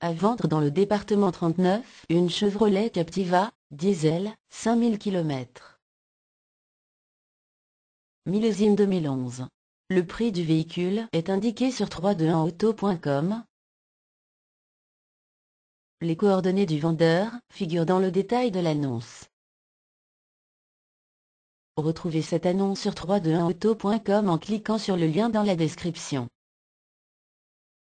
À vendre dans le département 39, une Chevrolet Captiva, diesel, 5000 km. Millésime 2011. Le prix du véhicule est indiqué sur 321auto.com. Les coordonnées du vendeur figurent dans le détail de l'annonce. Retrouvez cette annonce sur 321auto.com en cliquant sur le lien dans la description.